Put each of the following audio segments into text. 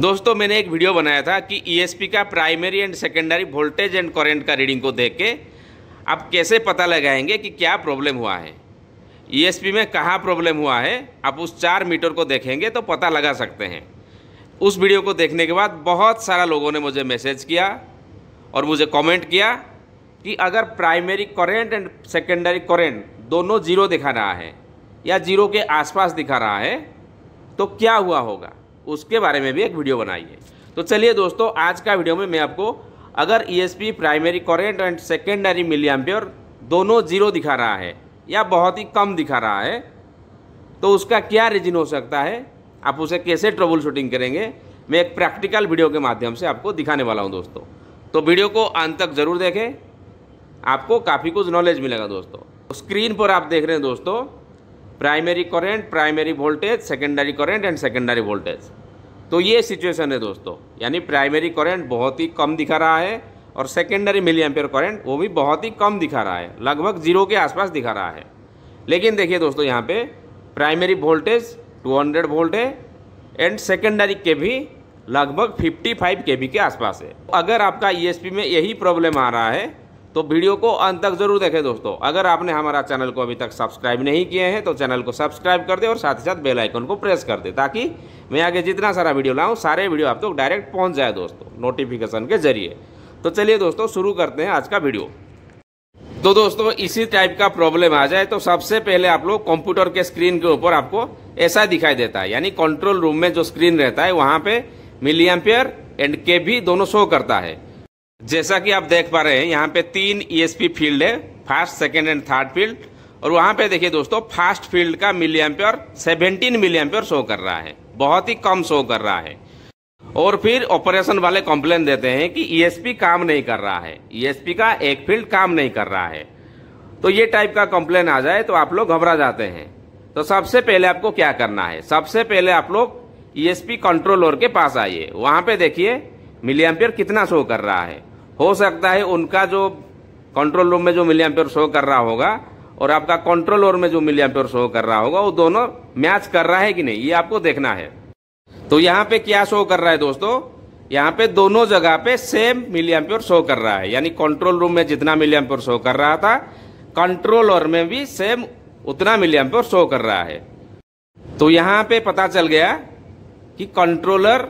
दोस्तों मैंने एक वीडियो बनाया था कि ई e का primary and secondary voltage and current का रीडिंग को देख के आप कैसे पता लगाएंगे कि क्या प्रॉब्लम हुआ है ई e में कहाँ प्रॉब्लम हुआ है आप उस चार मीटर को देखेंगे तो पता लगा सकते हैं उस वीडियो को देखने के बाद बहुत सारा लोगों ने मुझे मैसेज किया और मुझे कमेंट किया कि अगर primary current and secondary current दोनों जीरो दिखा रहा है या जीरो के आसपास दिखा रहा है तो क्या हुआ होगा उसके बारे में भी एक वीडियो बनाई है तो चलिए दोस्तों आज का वीडियो में मैं आपको अगर E primary current and secondary milli ampere दोनों जीरो दिखा रहा है या बहुत ही कम दिखा रहा है तो उसका क्या रीजन हो सकता है आप उसे कैसे ट्रबल शूटिंग करेंगे मैं एक प्रैक्टिकल वीडियो के माध्यम से आपको दिखाने वाला हूं दोस्तों तो वीडियो को अंत तक ज़रूर देखें आपको काफ़ी कुछ नॉलेज मिलेगा दोस्तों स्क्रीन पर आप देख रहे हैं दोस्तों primary current primary voltage secondary current and secondary voltage तो ये सिचुएशन है दोस्तों यानी प्राइमरी करंट बहुत ही कम दिखा रहा है और सेकेंडरी मिली एम्पेयर करंट वो भी बहुत ही कम दिखा रहा है लगभग जीरो के आसपास दिखा रहा है लेकिन देखिए दोस्तों यहाँ पे प्राइमरी वोल्टेज 200 वोल्ट है एंड सेकेंडरी के भी लगभग 55 के के आसपास है अगर आपका ई e में यही प्रॉब्लम आ रहा है तो वीडियो को अंत तक जरूर देखें दोस्तों अगर आपने हमारा चैनल को अभी तक सब्सक्राइब नहीं किए हैं तो चैनल को सब्सक्राइब कर दे और साथ ही साथ बेल आइकन को प्रेस कर दे ताकि मैं आगे जितना सारा वीडियो लाऊं सारे वीडियो आप तक तो डायरेक्ट पहुंच जाए दोस्तों नोटिफिकेशन के जरिए तो चलिए दोस्तों शुरू करते हैं आज का वीडियो तो दोस्तों इसी टाइप का प्रॉब्लम आ जाए तो सबसे पहले आप लोग कंप्यूटर के स्क्रीन के ऊपर आपको ऐसा दिखाई देता है यानी कंट्रोल रूम में जो स्क्रीन रहता है वहां पे मिलियम्पेयर एंड के भी दोनों शो करता है जैसा कि आप देख पा रहे हैं यहाँ पे तीन ई e फील्ड है first second and third field और वहां पे देखिए दोस्तों फर्स्ट फील्ड का मिली एम्प्योर सेवनटीन शो कर रहा है बहुत ही कम शो कर रहा है और फिर ऑपरेशन वाले कंप्लेन देते हैं कि ईएसपी e काम नहीं कर रहा है ईएसपी e का एक फील्ड काम नहीं कर रहा है तो ये टाइप का कंप्लेन आ जाए तो आप लोग घबरा जाते हैं तो सबसे पहले आपको क्या करना है सबसे पहले आप लोग ई कंट्रोलर के पास आइए वहां पे देखिए मिली कितना शो कर रहा है हो सकता है उनका जो कंट्रोल रूम में जो मिली एम्पियर शो कर रहा होगा और आपका कंट्रोल ओवर में जो मिली एम्पियर शो कर रहा होगा वो दोनों मैच कर रहा है कि नहीं ये आपको देखना है तो यहाँ पे क्या शो कर रहा है दोस्तों यहाँ पे दोनों जगह पे सेम मिली एम्पियर शो कर रहा है यानी कंट्रोल रूम में जितना मिली एम्पियर शो कर रहा था कंट्रोल ओवर में भी सेम उतना मिली एम्पियर शो कर रहा है तो यहाँ पे पता चल गया कि कंट्रोलर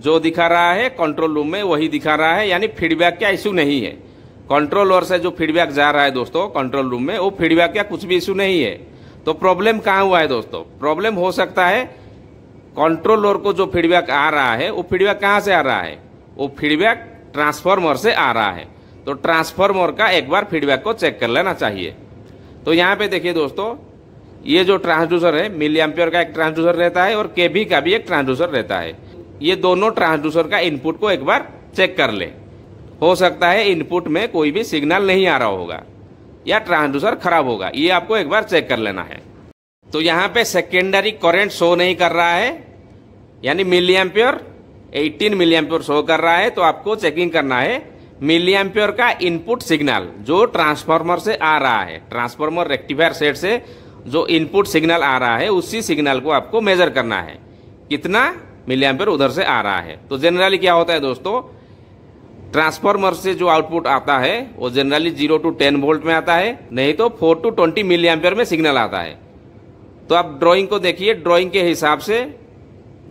जो दिखा रहा है कंट्रोल रूम में वही दिखा रहा है यानी फीडबैक का इशू नहीं है कंट्रोलर से जो फीडबैक जा रहा है दोस्तों कंट्रोल रूम में वो फीडबैक का कुछ भी इशू नहीं है तो प्रॉब्लम कहाँ हुआ है दोस्तों प्रॉब्लम हो सकता है कंट्रोलर को जो फीडबैक आ रहा है वो फीडबैक कहाँ से आ रहा है वो फीडबैक ट्रांसफॉर्मर से आ रहा है तो ट्रांसफॉर्मर का एक बार फीडबैक को चेक कर लेना चाहिए तो यहाँ पे देखिए दोस्तों ये जो ट्रांसड्यूसर है मिली एम्पियर का एक ट्रांसड्यूसर रहता है और केबी का भी एक ट्रांसड्यूसर रहता है ये दोनों ट्रांसड्यूसर का इनपुट को एक बार चेक कर ले हो सकता है इनपुट में कोई भी सिग्नल नहीं आ रहा होगा या ट्रांसड्यूसर खराब होगा ये आपको एक बार चेक कर लेना है तो यहाँ पे सेकेंडरी करंट शो नहीं कर रहा है यानी milliampere eighteen milliampere show कर रहा है तो आपको चेकिंग करना है मिलियम प्योर का इनपुट सिग्नल जो ट्रांसफार्मर से आ रहा है ट्रांसफार्मर रेक्टिफायर सेट से जो इनपुट सिग्नल आ रहा है उसी सिग्नल को आपको मेजर करना है कितना मिली एम्पेयर उधर से आ रहा है तो जनरली क्या होता है दोस्तों ट्रांसफार्मर से जो आउटपुट आता है वो generally zero to ten volt में आता है नहीं तो four to twenty milli ampere में सिग्नल आता है तो आप ड्रॉइंग को देखिए ड्रॉइंग के हिसाब से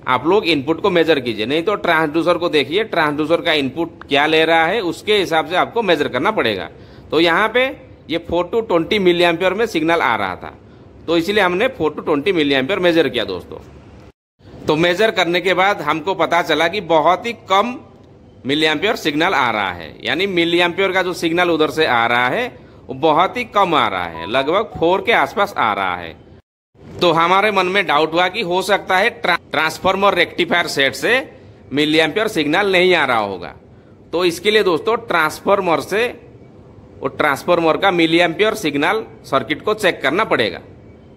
आप लोग इनपुट को मेजर कीजिए नहीं तो ट्रांसड्यूसर को देखिए ट्रांसड्यूसर का इनपुट क्या ले रहा है उसके हिसाब से आपको मेजर करना पड़ेगा तो यहाँ पे ये four to twenty milli ampere में सिग्नल आ रहा था तो इसलिए हमने four to twenty milli ampere measure किया दोस्तों तो मेजर करने के बाद हमको पता चला कि बहुत ही कम मिलियम्पियर सिग्नल आ रहा है यानी मिलियम्पियर का जो सिग्नल उधर से आ रहा है वो बहुत ही कम आ रहा है लगभग फोर के आसपास आ रहा है तो हमारे मन में डाउट हुआ कि हो सकता है ट्रांसफॉर्मर रेक्टिफायर सेट से मिलियम्पियर सिग्नल नहीं आ रहा होगा तो इसके लिए दोस्तों ट्रांसफॉर्मर से और ट्रांसफॉर्मर का मिलियम्पियर सिग्नल सर्किट को चेक करना पड़ेगा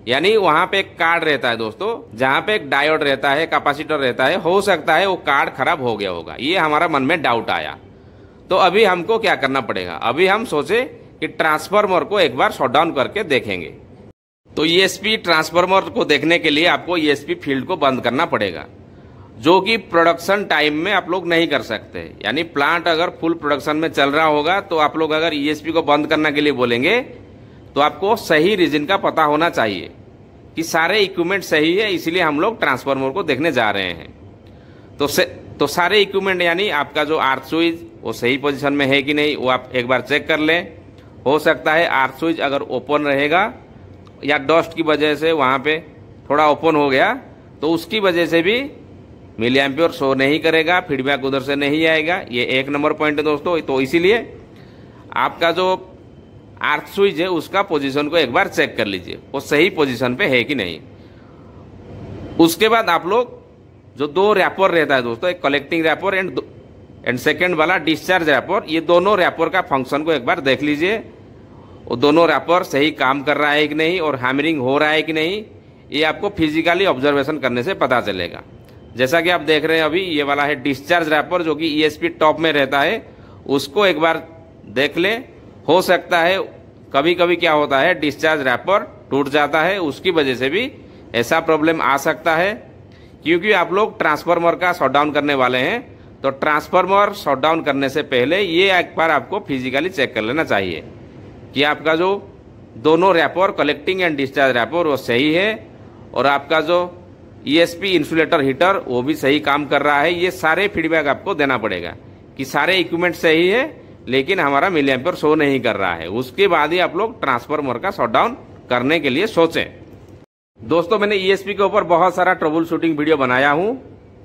यानी वहाँ पे एक कार्ड रहता है दोस्तों जहाँ पे एक डायोड रहता है कैपेसिटर रहता है हो सकता है वो कार्ड खराब हो गया होगा ये हमारा मन में डाउट आया तो अभी हमको क्या करना पड़ेगा अभी हम सोचे कि ट्रांसफार्मर को एक बार शट डाउन करके देखेंगे तो ई e ट्रांसफार्मर को देखने के लिए आपको ई e फील्ड को बंद करना पड़ेगा जो कि प्रोडक्शन टाइम में आप लोग नहीं कर सकते यानी प्लांट अगर फुल प्रोडक्शन में चल रहा होगा तो आप लोग अगर ई e को बंद करने के लिए बोलेंगे तो आपको सही रीजन का पता होना चाहिए कि सारे इक्विपमेंट सही है इसलिए हम लोग ट्रांसफार्मर को देखने जा रहे हैं तो से, तो सारे इक्विपमेंट यानी आपका जो आर्थ स्विच वो सही पोजीशन में है कि नहीं वो आप एक बार चेक कर लें हो सकता है आर्थ स्विच अगर ओपन रहेगा या डस्ट की वजह से वहाँ पे थोड़ा ओपन हो गया तो उसकी वजह से भी मिली एम्प्योर शो नहीं करेगा फीडबैक उधर से नहीं आएगा ये एक नंबर पॉइंट है दोस्तों तो इसीलिए आपका जो आर्थ स्विच है उसका पोजीशन को एक बार चेक कर लीजिए वो सही पोजीशन पे है कि नहीं उसके बाद आप लोग जो दो रैपर रहता है दोस्तों एक collecting rapper and and second वाला डिस्चार्ज रैपर ये दोनों रैपर का फंक्शन को एक बार देख लीजिए वो दोनों रैपर सही काम कर रहा है कि नहीं और हैमरिंग हो रहा है कि नहीं ये आपको फिजिकली ऑब्जर्वेशन करने से पता चलेगा जैसा कि आप देख रहे हैं अभी ये वाला है डिस्चार्ज रैपर जो कि ई e टॉप में रहता है उसको एक बार देख लें हो सकता है कभी कभी क्या होता है डिस्चार्ज रैपर टूट जाता है उसकी वजह से भी ऐसा प्रॉब्लम आ सकता है क्योंकि आप लोग ट्रांसफार्मर का शॉटडाउन करने वाले हैं तो ट्रांसफार्मर शॉटडाउन करने से पहले ये एक बार आपको फिजिकली चेक कर लेना चाहिए कि आपका जो दोनों rapper collecting and discharge rapper वो सही है और आपका जो ई इंसुलेटर हीटर वो भी सही काम कर रहा है ये सारे फीडबैक आपको देना पड़ेगा कि सारे इक्विपमेंट सही है लेकिन हमारा मिली शो नहीं कर रहा है उसके बाद ही आप लोग ट्रांसफार्मर का शॉर्ट डाउन करने के लिए सोचें दोस्तों मैंने ईएसपी e के ऊपर बहुत सारा ट्रबल शूटिंग वीडियो बनाया हूँ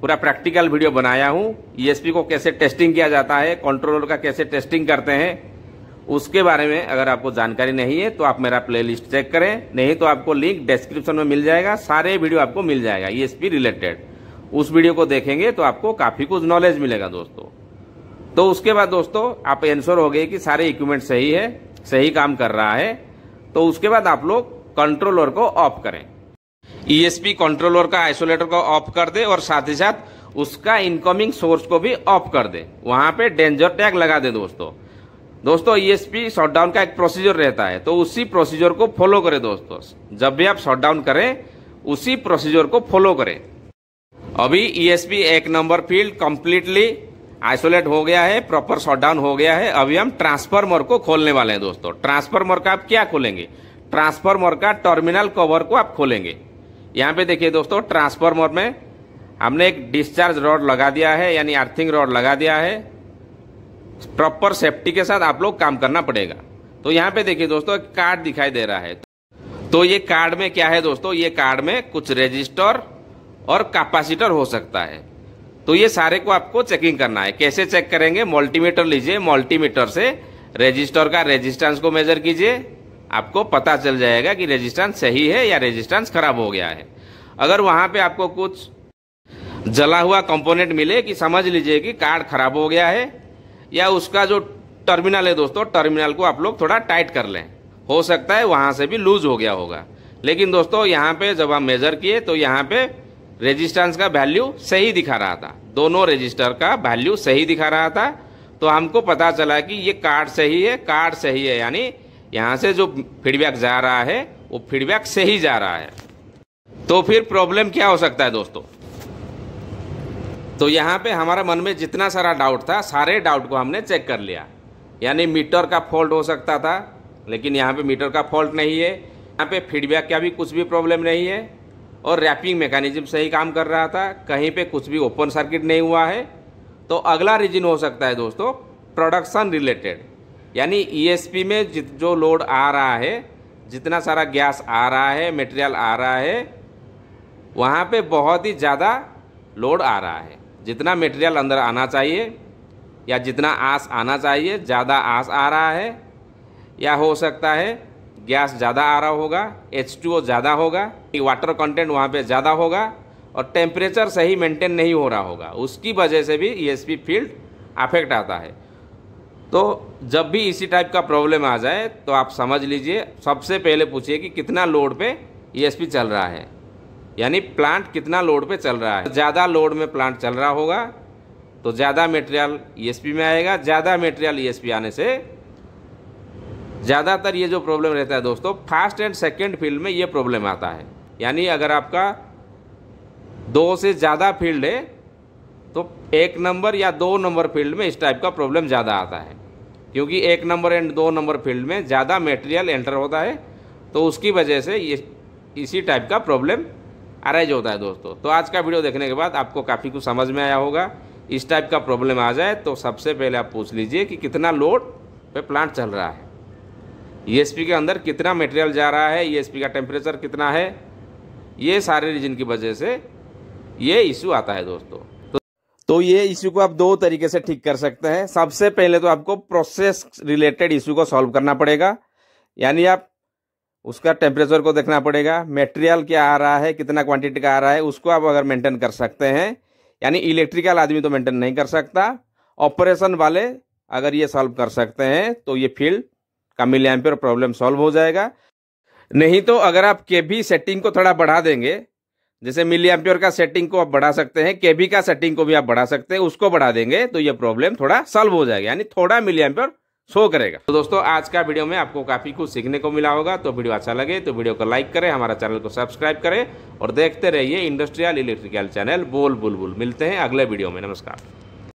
पूरा प्रैक्टिकल वीडियो बनाया हूँ ईएसपी e को कैसे टेस्टिंग किया जाता है कंट्रोलर का कैसे टेस्टिंग करते हैं उसके बारे में अगर आपको जानकारी नहीं है तो आप मेरा प्लेलिस्ट चेक करें नहीं तो आपको लिंक डिस्क्रिप्शन में मिल जाएगा सारे वीडियो आपको मिल जाएगा ई e रिलेटेड उस वीडियो को देखेंगे तो आपको काफी कुछ नॉलेज मिलेगा दोस्तों तो उसके बाद दोस्तों आप एंसर हो गए कि सारे इक्विपमेंट सही है सही काम कर रहा है तो उसके बाद आप लोग कंट्रोलर को ऑफ करें ईएसपी e कंट्रोलर का आइसोलेटर को ऑफ कर दे और साथ ही साथ उसका इनकमिंग सोर्स को भी ऑफ कर दे वहां पे डेंजर टैग लगा दे दोस्तों दोस्तों ईएसपी e शॉटडाउन का एक प्रोसीजर रहता है तो उसी प्रोसीजर को फॉलो करें दोस्तों जब भी आप शॉटडाउन करें उसी प्रोसीजर को फॉलो करें अभी ईएसपी e एक नंबर फील्ड कंप्लीटली आइसोलेट हो गया है प्रॉपर शॉर्ट डाउन हो गया है अभी हम ट्रांसफार्मर को खोलने वाले हैं दोस्तों ट्रांसफार्मर का आप क्या खोलेंगे ट्रांसफार्मर का टर्मिनल कवर को आप खोलेंगे यहाँ पे देखिए दोस्तों ट्रांसफार्मर में हमने एक डिस्चार्ज रॉड लगा दिया है यानी अर्थिंग रॉड लगा दिया है प्रॉपर सेफ्टी के साथ आप लोग काम करना पड़ेगा तो यहाँ पे देखिए दोस्तों एक कार्ड दिखाई दे रहा है तो ये कार्ड में क्या है दोस्तों ये कार्ड में कुछ रजिस्टर और कैपेसिटर हो सकता है तो ये सारे को आपको चेकिंग करना है कैसे चेक करेंगे मल्टीमीटर लीजिए मल्टीमीटर से रेजिस्टर का रेजिस्टेंस को मेजर कीजिए आपको पता चल जाएगा कि रेजिस्टेंस सही है या रेजिस्टेंस खराब हो गया है अगर वहां पे आपको कुछ जला हुआ कंपोनेंट मिले कि समझ लीजिए कि कार्ड खराब हो गया है या उसका जो टर्मिनल है दोस्तों टर्मिनल को आप लोग थोड़ा टाइट कर लें हो सकता है वहां से भी लूज हो गया होगा लेकिन दोस्तों यहाँ पे जब आप मेजर किए तो यहाँ पे रेजिस्टेंस का वैल्यू सही दिखा रहा था दोनों रजिस्टर का वैल्यू सही दिखा रहा था तो हमको पता चला कि ये कार्ड सही है कार्ड सही है यानी यहाँ से जो फीडबैक जा रहा है वो फीडबैक सही जा रहा है तो फिर प्रॉब्लम क्या हो सकता है दोस्तों तो यहाँ पे हमारे मन में जितना सारा डाउट था सारे डाउट को हमने चेक कर लिया यानी मीटर का फॉल्ट हो सकता था लेकिन यहाँ पे मीटर का फॉल्ट नहीं है यहाँ पे फीडबैक का भी कुछ भी प्रॉब्लम नहीं है और रैपिंग मैकेनिज्म सही काम कर रहा था कहीं पे कुछ भी ओपन सर्किट नहीं हुआ है तो अगला रीजन हो सकता है दोस्तों प्रोडक्शन रिलेटेड यानी ईएसपी e में जित जो लोड आ रहा है जितना सारा गैस आ रहा है मटेरियल आ रहा है वहाँ पे बहुत ही ज़्यादा लोड आ रहा है जितना मटेरियल अंदर आना चाहिए या जितना आस आना चाहिए ज़्यादा आस आ रहा है या हो सकता है गैस ज़्यादा आ रहा होगा एच ज़्यादा होगा वाटर कंटेंट वहाँ पे ज़्यादा होगा और टेम्परेचर सही मेंटेन नहीं हो रहा होगा उसकी वजह से भी ई फील्ड अफेक्ट आता है तो जब भी इसी टाइप का प्रॉब्लम आ जाए तो आप समझ लीजिए सबसे पहले पूछिए कि कितना लोड पे ई e चल रहा है यानी प्लांट कितना लोड पे चल रहा है ज़्यादा लोड में प्लांट चल रहा होगा तो ज़्यादा मेटेरियल ई e में आएगा ज़्यादा मेटेरियल ई e आने से ज़्यादातर ये जो प्रॉब्लम रहता है दोस्तों फर्स्ट एंड सेकेंड फील्ड में ये प्रॉब्लम आता है यानी अगर आपका दो से ज़्यादा फील्ड है तो एक नंबर या दो नंबर फील्ड में इस टाइप का प्रॉब्लम ज़्यादा आता है क्योंकि एक नंबर एंड दो नंबर फील्ड में ज़्यादा मटेरियल एंटर होता है तो उसकी वजह से ये इसी टाइप का प्रॉब्लम अराइज होता है दोस्तों तो आज का वीडियो देखने के बाद आपको काफ़ी कुछ समझ में आया होगा इस टाइप का प्रॉब्लम आ जाए तो सबसे पहले आप पूछ लीजिए कि कितना लोड पे प्लांट चल रहा है ईएसपी e के अंदर कितना मटेरियल जा रहा है ईएसपी e का टेम्परेचर कितना है ये सारे रीजन की वजह से ये इशू आता है दोस्तों तो ये इश्यू को आप दो तरीके से ठीक कर सकते हैं सबसे पहले तो आपको प्रोसेस रिलेटेड इशू को सॉल्व करना पड़ेगा यानी आप उसका टेम्परेचर को देखना पड़ेगा मटेरियल क्या आ रहा है कितना क्वांटिटी का आ रहा है उसको आप अगर मेंटेन कर सकते हैं यानी इलेक्ट्रिकल आदमी तो मेंटेन नहीं कर सकता ऑपरेशन वाले अगर ये सॉल्व कर सकते हैं तो ये फील्ड का मिली प्रॉब्लम सॉल्व हो जाएगा नहीं तो अगर आप के बी सेटिंग को थोड़ा बढ़ा देंगे जैसे मिली का सेटिंग को आप बढ़ा सकते हैं के बी का सेटिंग को भी आप बढ़ा सकते हैं उसको बढ़ा देंगे तो ये प्रॉब्लम थोड़ा सॉल्व हो जाएगा यानी थोड़ा मिली शो करेगा तो दोस्तों आज का वीडियो में आपको काफ़ी कुछ सीखने को मिला होगा तो वीडियो अच्छा लगे तो वीडियो को लाइक करें हमारा चैनल को सब्सक्राइब करें और देखते रहिए इंडस्ट्रियल इलेक्ट्रिकल चैनल बोल बुलबुल बुल। मिलते हैं अगले वीडियो में नमस्कार